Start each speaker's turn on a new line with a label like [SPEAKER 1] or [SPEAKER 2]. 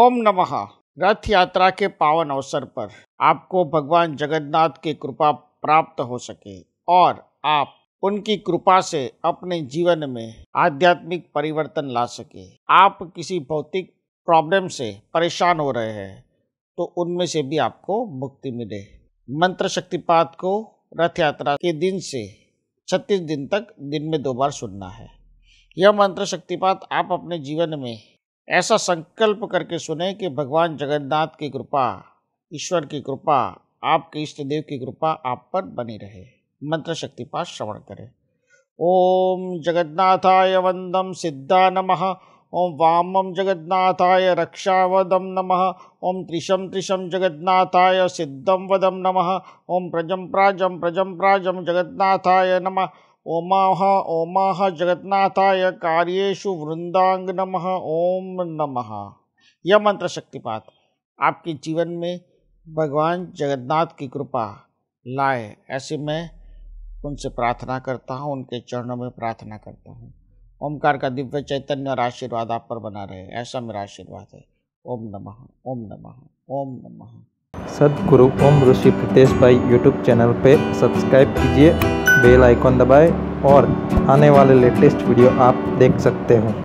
[SPEAKER 1] ओम नमः रथ यात्रा के पावन अवसर पर आपको भगवान जगन्नाथ की कृपा प्राप्त हो सके और आप उनकी कृपा से अपने जीवन में आध्यात्मिक परिवर्तन ला सके आप किसी भौतिक प्रॉब्लम से परेशान हो रहे हैं तो उनमें से भी आपको मुक्ति मिले मंत्र शक्तिपात को रथ यात्रा के दिन से छत्तीस दिन तक दिन में दो बार सुनना है यह मंत्र शक्तिपात आप अपने जीवन में ऐसा संकल्प करके सुने कि भगवान जगन्नाथ की कृपा ईश्वर की कृपा आपके इष्ट देव की कृपा आप पर बनी रहे मंत्र शक्ति पाठ श्रवण करें ओम जगन्नाथाय वंदम सिद्धा नमः ओम वामम जगन्नाथाय रक्षावदम नमः ओम त्रिशम त्रिशम जगन्नाथाय सिद्धम वदम नमः ओम प्रजम प्राजम प्रजम प्राजम जगन्नाथाय नमः ओमा ओमाह जगन्नाथाय कार्येशु वृंदांग नम ओम नम यह मंत्र शक्तिपात आपके जीवन में भगवान जगन्नाथ की कृपा लाए ऐसे मैं उनसे प्रार्थना करता हूँ उनके चरणों में प्रार्थना करता हूँ ओमकार का दिव्य चैतन्य और आशीर्वाद आप पर बना रहे ऐसा मेरा आशीर्वाद है ओम नमः ओम नमः ओम नमः सदगुरु ओम ऋषि प्रतेश भाई यूट्यूब चैनल पे सब्सक्राइब कीजिए बेल आइकॉन दबाएं और आने वाले लेटेस्ट वीडियो आप देख सकते हो